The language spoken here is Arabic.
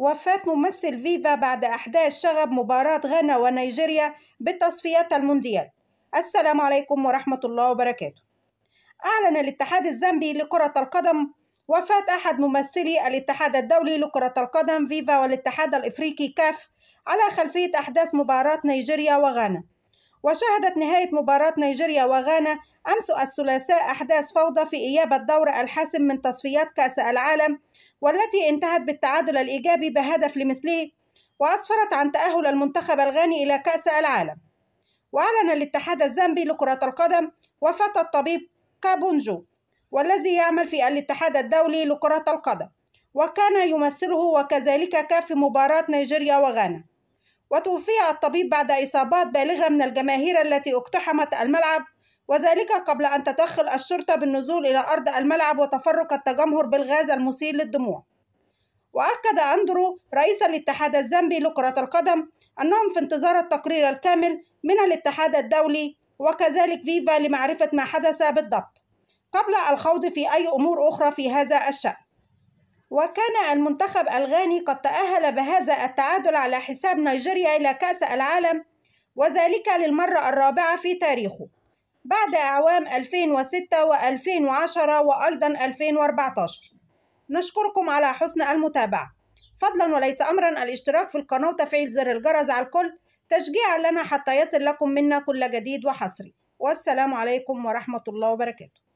وفاة ممثل فيفا بعد أحداث شغب مباراة غانا ونيجيريا بتصفيات المونديال السلام عليكم ورحمة الله وبركاته أعلن الاتحاد الزامبي لكرة القدم وفاة أحد ممثلي الاتحاد الدولي لكرة القدم فيفا والاتحاد الإفريقي كاف على خلفية أحداث مباراة نيجيريا وغانا وشهدت نهاية مباراة نيجيريا وغانا أمس الثلاثاء أحداث فوضى في إياب الدور الحاسم من تصفيات كأس العالم والتي انتهت بالتعادل الإيجابي بهدف لمثله وأسفرت عن تأهل المنتخب الغاني إلى كأس العالم وأعلن الاتحاد الزامبي لكرة القدم وفاة الطبيب كابونجو والذي يعمل في الاتحاد الدولي لكرة القدم وكان يمثله وكذلك كاف مباراة نيجيريا وغانا وتوفي الطبيب بعد إصابات بالغة من الجماهير التي اقتحمت الملعب وذلك قبل أن تدخل الشرطة بالنزول إلى أرض الملعب وتفرق التجمهر بالغاز المسيل للدموع وأكد أندرو رئيس الاتحاد الزامبي لكرة القدم أنهم في انتظار التقرير الكامل من الاتحاد الدولي وكذلك فيفا لمعرفة ما حدث بالضبط قبل الخوض في أي أمور أخرى في هذا الشأن وكان المنتخب الغاني قد تأهل بهذا التعادل على حساب نيجيريا إلى كأس العالم وذلك للمرة الرابعة في تاريخه بعد أعوام 2006 و2010 وأيضا 2014 نشكركم على حسن المتابعة فضلا وليس أمرا الاشتراك في القناة وتفعيل زر الجرس على الكل تشجيعا لنا حتى يصل لكم منا كل جديد وحصري والسلام عليكم ورحمة الله وبركاته